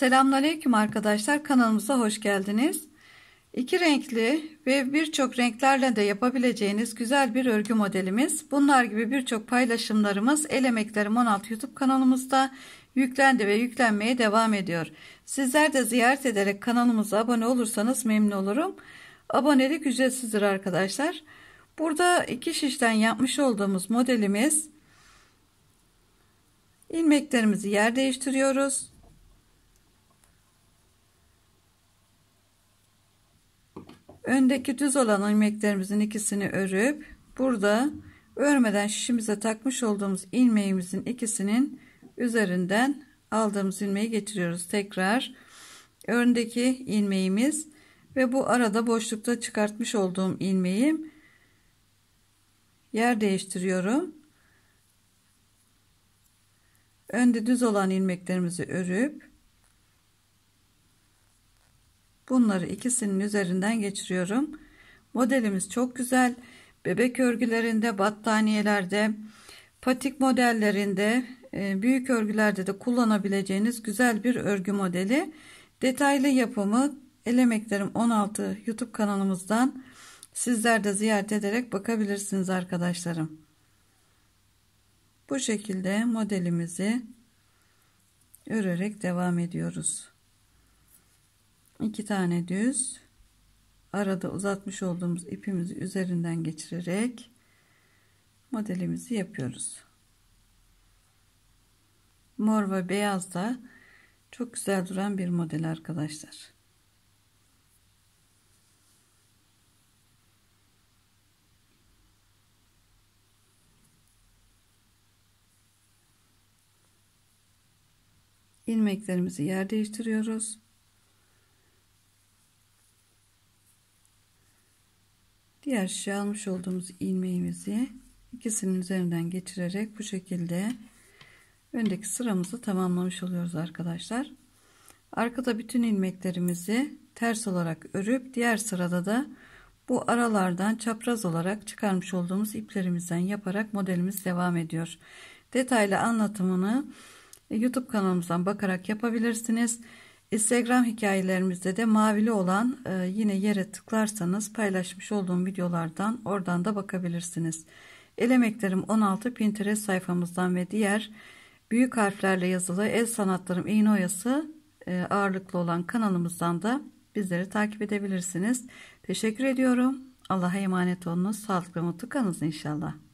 Selamünaleyküm arkadaşlar. Kanalımıza hoş geldiniz. İki renkli ve birçok renklerle de yapabileceğiniz güzel bir örgü modelimiz. Bunlar gibi birçok paylaşımlarımız El Emeklerim 16 YouTube kanalımızda yüklendi ve yüklenmeye devam ediyor. Sizler de ziyaret ederek kanalımıza abone olursanız memnun olurum. Abonelik ücretsizdir arkadaşlar. Burada iki şişten yapmış olduğumuz modelimiz ilmeklerimizi yer değiştiriyoruz. öndeki düz olan ilmeklerimizin ikisini örüp burada örmeden şişimize takmış olduğumuz ilmeğimizin ikisinin üzerinden aldığımız ilmeği geçiriyoruz tekrar öndeki ilmeğimiz ve bu arada boşlukta çıkartmış olduğum ilmeğim yer değiştiriyorum önde düz olan ilmeklerimizi örüp Bunları ikisinin üzerinden geçiriyorum. Modelimiz çok güzel. Bebek örgülerinde, battaniyelerde, patik modellerinde, e, büyük örgülerde de kullanabileceğiniz güzel bir örgü modeli. Detaylı yapımı El Emeklerim 16 YouTube kanalımızdan sizler de ziyaret ederek bakabilirsiniz arkadaşlarım. Bu şekilde modelimizi örerek devam ediyoruz iki tane düz arada uzatmış olduğumuz ipimizi üzerinden geçirerek modelimizi yapıyoruz. Mor ve beyaz da çok güzel duran bir model arkadaşlar. ilmeklerimizi yer değiştiriyoruz. Diğer şişe almış olduğumuz ilmeğimizi ikisinin üzerinden geçirerek bu şekilde öndeki sıramızı tamamlamış oluyoruz arkadaşlar. Arkada bütün ilmeklerimizi ters olarak örüp diğer sırada da bu aralardan çapraz olarak çıkarmış olduğumuz iplerimizden yaparak modelimiz devam ediyor. Detaylı anlatımını YouTube kanalımızdan bakarak yapabilirsiniz. Instagram hikayelerimizde de mavili olan e, yine yere tıklarsanız paylaşmış olduğum videolardan oradan da bakabilirsiniz. Elemeklerim 16 Pinterest sayfamızdan ve diğer büyük harflerle yazılı el sanatlarım iğne oyası e, ağırlıklı olan kanalımızdan da bizleri takip edebilirsiniz. Teşekkür ediyorum. Allah'a emanet olunuz. Sağlıklı mutlu kalınız inşallah.